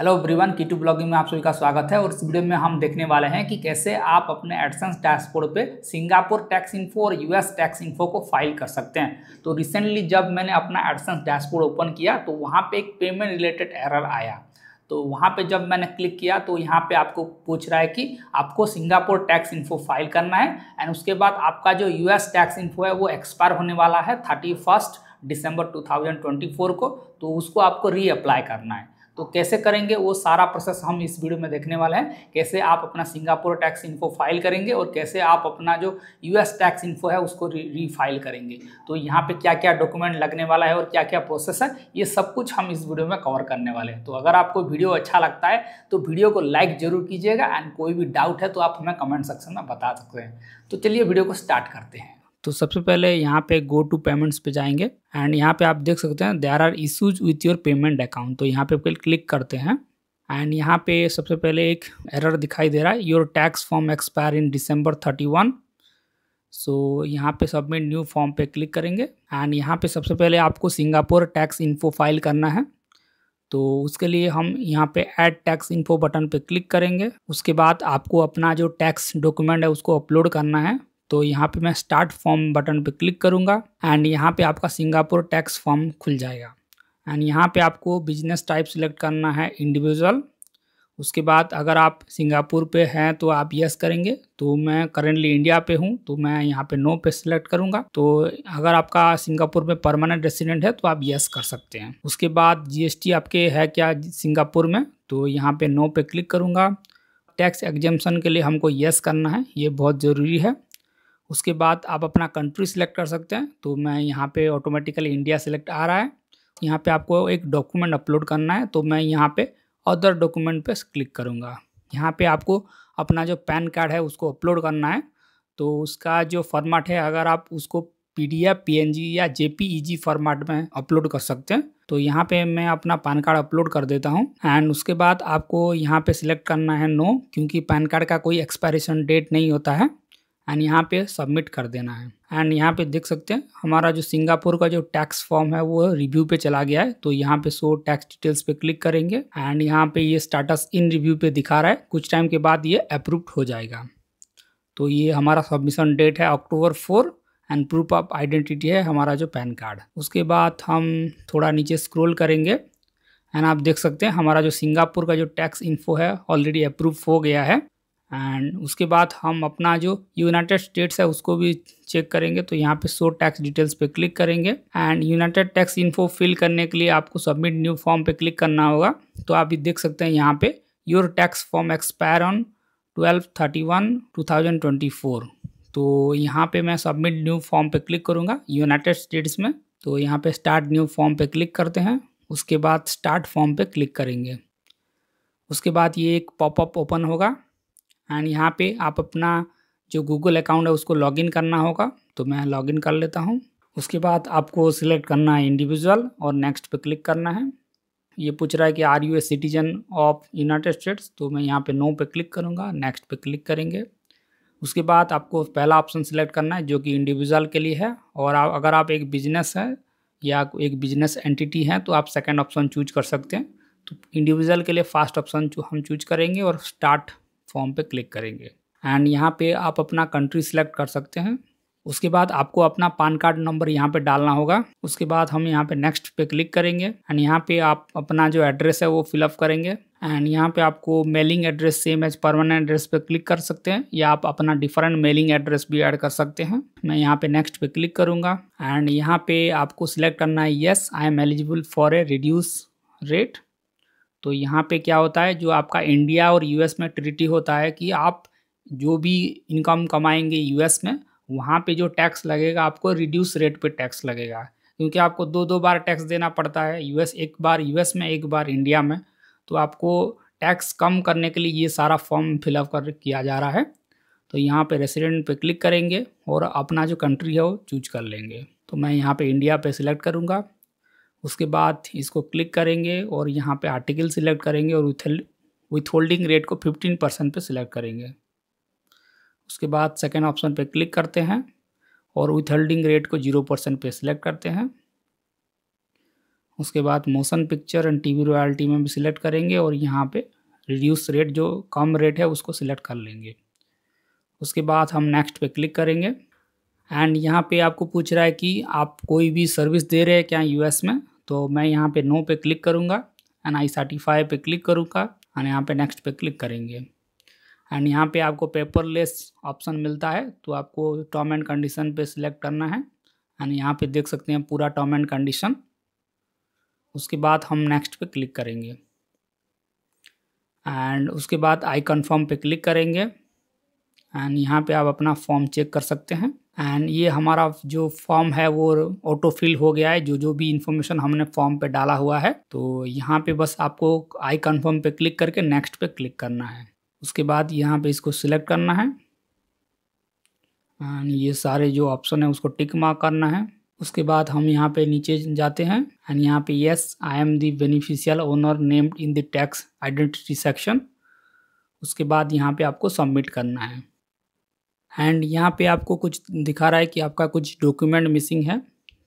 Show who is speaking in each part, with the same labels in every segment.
Speaker 1: hello की keto blogging में आप सभी का स्वागत है और इस वीडियो में हम देखने वाले हैं कि कैसे आप अपने एडसेंस डैशबोर्ड पे सिंगापुर टैक्स इन्फो और यूएस टैक्स इन्फो को फाइल कर सकते हैं तो रिसेंटली जब मैंने अपना एडसेंस डैशबोर्ड ओपन किया तो वहाँ पे एक पेमेंट रिलेटेड एरर आया तो वहाँ पर जब मैंने क्लिक किया तो यहाँ पर आपको पूछ रहा है कि आपको सिंगापुर टैक्स इन्फो फाइल करना है एंड उसके बाद आपका जो यू टैक्स इन्फो है वो एक्सपायर होने वाला है थर्टी फर्स्ट दिसंबर टू को तो उसको आपको रीअप्लाई करना है तो कैसे करेंगे वो सारा प्रोसेस हम इस वीडियो में देखने वाले हैं कैसे आप अपना सिंगापुर टैक्स इन्फो फाइल करेंगे और कैसे आप अपना जो यूएस टैक्स इन्फो है उसको रीफाइल करेंगे तो यहाँ पे क्या क्या डॉक्यूमेंट लगने वाला है और क्या क्या प्रोसेस है ये सब कुछ हम इस वीडियो में कवर करने वाले हैं तो अगर आपको वीडियो अच्छा लगता है तो वीडियो को लाइक जरूर कीजिएगा एंड कोई भी डाउट है तो आप हमें कमेंट सेक्शन में बता सकते हैं तो चलिए वीडियो को स्टार्ट करते हैं तो सबसे पहले यहाँ पे गो टू पेमेंट्स पे जाएंगे एंड यहाँ पे आप देख सकते हैं there are issues with your payment account तो यहाँ पे क्लिक करते हैं एंड यहाँ पे सबसे पहले एक एरर दिखाई दे रहा है your tax form expire in December thirty one so यहाँ पे सबमिट न्यू फॉर्म पे क्लिक करेंगे एंड यहाँ पे सबसे पहले आपको सिंगापुर टैक्स इन्फो फाइल करना है तो उसके लिए हम यहाँ पे ऐड टैक्स इन्फो बटन पे क्लिक करेंगे उसके बाद आपको अपना जो टैक्स डॉक्यूमेंट है उसको अपलोड करना है तो यहाँ पे मैं स्टार्ट फॉर्म बटन पे क्लिक करूँगा एंड यहाँ पे आपका सिंगापुर टैक्स फॉर्म खुल जाएगा एंड यहाँ पे आपको बिजनेस टाइप सिलेक्ट करना है इंडिविजुअल उसके बाद अगर आप सिंगापुर पे हैं तो आप यस करेंगे तो मैं करेंटली इंडिया पे हूँ तो मैं यहाँ पे नो पे सिलेक्ट करूँगा तो अगर आपका सिंगापुर में परमानेंट रेसिडेंट है तो आप यस कर सकते हैं उसके बाद जीएसटी आपके है क्या सिंगापुर में तो यहाँ पे नो पे क्लिक करूँगा टैक्स एग्जेम्सन के लिए हमको यस करना है ये बहुत ज़रूरी है उसके बाद आप अपना कंट्री सिलेक्ट कर सकते हैं तो मैं यहाँ पे ऑटोमेटिकली इंडिया सिलेक्ट आ रहा है यहाँ पे आपको एक डॉक्यूमेंट अपलोड करना है तो मैं यहाँ पे अदर डॉक्यूमेंट पे क्लिक करूँगा यहाँ पे आपको अपना जो पैन कार्ड है उसको अपलोड करना है तो उसका जो फॉर्मेट है अगर आप उसको पी डी या जे फॉर्मेट में अपलोड कर सकते हैं तो यहाँ पे मैं अपना पैन कार्ड अपलोड कर देता हूँ एंड उसके बाद आपको यहाँ पे सिलेक्ट करना है नो क्योंकि पैन कार्ड का कोई एक्सपायरेशन डेट नहीं होता है एंड यहाँ पे सबमिट कर देना है एंड यहाँ पे देख सकते हैं हमारा जो सिंगापुर का जो टैक्स फॉर्म है वो रिव्यू पे चला गया है तो यहाँ पे सो टैक्स डिटेल्स पे क्लिक करेंगे एंड यहाँ पे ये स्टेटस इन रिव्यू पे दिखा रहा है कुछ टाइम के बाद ये अप्रूव्ड हो जाएगा तो ये हमारा सबमिशन डेट है October four and proof of identity है हमारा जो पैन कार्ड उसके बाद हम थोड़ा नीचे स्क्रोल करेंगे एंड आप देख सकते हैं हमारा जो सिंगापुर का जो टैक्स इन्फो है ऑलरेडी अप्रूव हो गया है एंड उसके बाद हम अपना जो यूनाइटेड स्टेट्स है उसको भी चेक करेंगे तो यहाँ पे शो टैक्स डिटेल्स पे क्लिक करेंगे and united tax info fill करने के लिए आपको सबमिट न्यू फॉर्म पे क्लिक करना होगा तो आप ये देख सकते हैं यहाँ पे your tax form expire on twelve thirty one two thousand twenty four तो यहाँ पर मैं सबमिट न्यू फॉर्म पर क्लिक करूँगा यूनाइटेड स्टेट्स में तो यहाँ पर स्टार्ट न्यू फॉर्म पर क्लिक करते हैं उसके बाद स्टार्ट फॉर्म पर क्लिक करेंगे उसके बाद ये एक पॉपअप ओपन होगा एंड यहाँ पे आप अपना जो गूगल अकाउंट है उसको लॉगिन करना होगा तो मैं लॉगिन कर लेता हूँ उसके बाद आपको सिलेक्ट करना है इंडिविजुअल और नेक्स्ट पे क्लिक करना है ये पूछ रहा है कि are you a citizen of United States तो मैं यहाँ पे नो पे क्लिक करूँगा नेक्स्ट पे क्लिक करेंगे उसके बाद आपको पहला ऑप्शन सिलेक्ट करना है जो कि इंडिविजुअल के लिए है और आप अगर आप एक बिजनेस है या एक बिजनेस एंटिटी है तो आप सेकेंड ऑप्शन चूज कर सकते हैं तो इंडिविजुअल के लिए फास्ट ऑप्शन हम चूज करेंगे और स्टार्ट फॉर्म पे क्लिक करेंगे एंड यहाँ पे आप अपना कंट्री सिलेक्ट कर सकते हैं उसके बाद आपको अपना पान कार्ड नंबर यहाँ पे डालना होगा उसके बाद हम यहाँ पे नेक्स्ट पे क्लिक करेंगे एंड यहाँ पे आप अपना जो एड्रेस है वो फिलअप करेंगे एंड यहाँ पे आपको mailing address same as permanent address पे क्लिक कर सकते हैं या आप अपना डिफरेंट मेलिंग एड्रेस भी ऐड कर सकते हैं मैं यहाँ पे नेक्स्ट पे क्लिक करूँगा एंड यहाँ पे आपको सिलेक्ट करना है yes I am eligible for a reduce rate तो यहाँ पे क्या होता है जो आपका इंडिया और यूएस में ट्रिटी होता है कि आप जो भी इनकम कमाएंगे यूएस में वहाँ पे जो टैक्स लगेगा आपको रिड्यूस रेट पे टैक्स लगेगा क्योंकि आपको दो दो बार टैक्स देना पड़ता है यूएस एक बार यूएस में एक बार इंडिया में तो आपको टैक्स कम करने के लिए ये सारा फॉर्म फिलअप कर किया जा रहा है तो यहाँ पे रेसिडेंट पे क्लिक करेंगे और अपना जो कंट्री है वो चूज कर लेंगे तो मैं यहाँ पे इंडिया पे सिलेक्ट करूँगा उसके बाद इसको क्लिक करेंगे और यहाँ पे आर्टिकल सिलेक्ट करेंगे और विथ होल्डिंग रेट को 15 परसेंट पर सिलेक्ट करेंगे उसके बाद सेकेंड ऑप्शन पे क्लिक करते हैं और विथ होल्डिंग रेट को जीरो परसेंट पर सिलेक्ट करते हैं उसके बाद motion picture and TV royalty में भी सिलेक्ट करेंगे और यहाँ पे रिड्यूस रेट जो कम रेट है उसको सिलेक्ट कर लेंगे उसके बाद हम नेक्स्ट पे क्लिक करेंगे एंड यहाँ पे आपको पूछ रहा है कि आप कोई भी सर्विस दे रहे हैं क्या यूएस में तो मैं यहाँ पे नो पे क्लिक करूँगा एंड आई सर्टिफाई पे क्लिक करूँगा एंड यहाँ पे नेक्स्ट पे क्लिक करेंगे एंड यहाँ पे आपको पेपरलेस ऑप्शन मिलता है तो आपको टर्म एंड कंडीशन पे सिलेक्ट करना है एंड यहाँ पे देख सकते हैं पूरा टर्म एंड कंडीशन उसके बाद हम नेक्स्ट पे क्लिक करेंगे एंड उसके बाद आई कन्फर्म पे क्लिक करेंगे एंड यहाँ पर आप अपना फॉर्म चेक कर सकते हैं एंड ये हमारा जो फॉर्म है वो ऑटो फिल हो गया है जो जो भी इंफॉर्मेशन हमने फॉर्म पे डाला हुआ है तो यहाँ पे बस आपको आई कन्फर्म पे क्लिक करके नेक्स्ट पे क्लिक करना है उसके बाद यहाँ पे इसको सिलेक्ट करना है एंड ये सारे जो ऑप्शन है उसको टिक मार्क करना है उसके बाद हम यहाँ पे नीचे जाते हैं एंड यहाँ पे yes I am the beneficial owner named in the tax identity section उसके बाद यहाँ पे आपको सबमिट करना है एंड यहाँ पे आपको कुछ दिखा रहा है कि आपका कुछ डॉक्यूमेंट मिसिंग है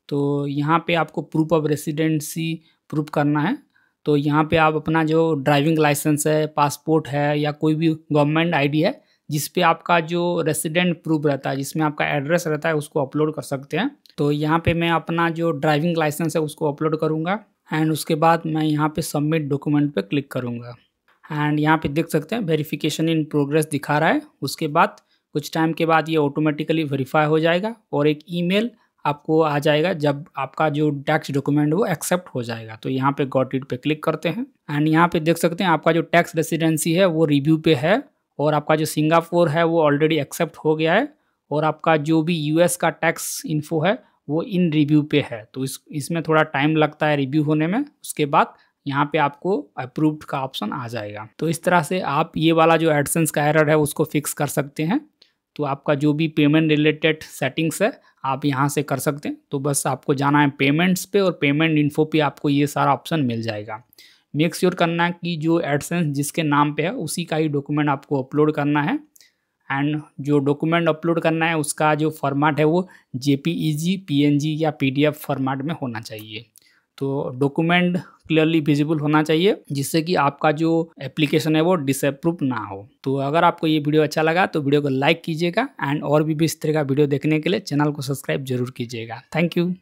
Speaker 1: तो यहाँ पे आपको प्रूफ ऑफ रेसिडेंसी प्रूफ करना है तो यहाँ पे आप अपना जो ड्राइविंग लाइसेंस है पासपोर्ट है या कोई भी गवर्नमेंट आईडी है जिस पे आपका जो रेसिडेंट प्रूफ रहता है जिसमें आपका एड्रेस रहता है उसको अपलोड कर सकते हैं तो यहाँ पर मैं अपना जो ड्राइविंग लाइसेंस है उसको अपलोड करूँगा एंड उसके बाद मैं यहाँ पर सबमिट डॉक्यूमेंट पर क्लिक करूँगा एंड यहाँ पर देख सकते हैं वेरीफिकेशन इन प्रोग्रेस दिखा रहा है उसके बाद कुछ टाइम के बाद ये ऑटोमेटिकली वेरीफाई हो जाएगा और एक ईमेल आपको आ जाएगा जब आपका जो टैक्स डॉक्यूमेंट वो एक्सेप्ट हो जाएगा तो यहाँ पे गॉट इट पे क्लिक करते हैं एंड यहाँ पे देख सकते हैं आपका जो टैक्स रेसिडेंसी है वो रिव्यू पे है और आपका जो सिंगापुर है वो ऑलरेडी एक्सेप्ट हो गया है और आपका जो भी यूएस का टैक्स इन्फो है वो इन रिव्यू पे है तो इस इसमें थोड़ा टाइम लगता है रिव्यू होने में उसके बाद यहाँ पे आपको अप्रूव्ड का ऑप्शन आ जाएगा तो इस तरह से आप ये वाला जो एडसेंस का एरर है उसको फिक्स कर सकते हैं तो आपका जो भी पेमेंट रिलेटेड सेटिंग्स है आप यहाँ से कर सकते हैं तो बस आपको जाना है पेमेंट्स पे और पेमेंट इन्फो पे आपको ये सारा ऑप्शन मिल जाएगा मेक श्योर sure करना है कि जो एडसेंस जिसके नाम पे है उसी का ही डॉक्यूमेंट आपको अपलोड करना है एंड जो डॉक्यूमेंट अपलोड करना है उसका जो फॉर्मेट है वो जे पी e या पी फॉर्मेट में होना चाहिए तो डॉक्यूमेंट क्लियरली विजिबल होना चाहिए जिससे कि आपका जो एप्लीकेशन है वो डिसअप्रूव ना हो तो अगर आपको ये वीडियो अच्छा लगा तो वीडियो को लाइक कीजिएगा एंड और भी इस तरह का वीडियो देखने के लिए चैनल को सब्सक्राइब जरूर कीजिएगा थैंक यू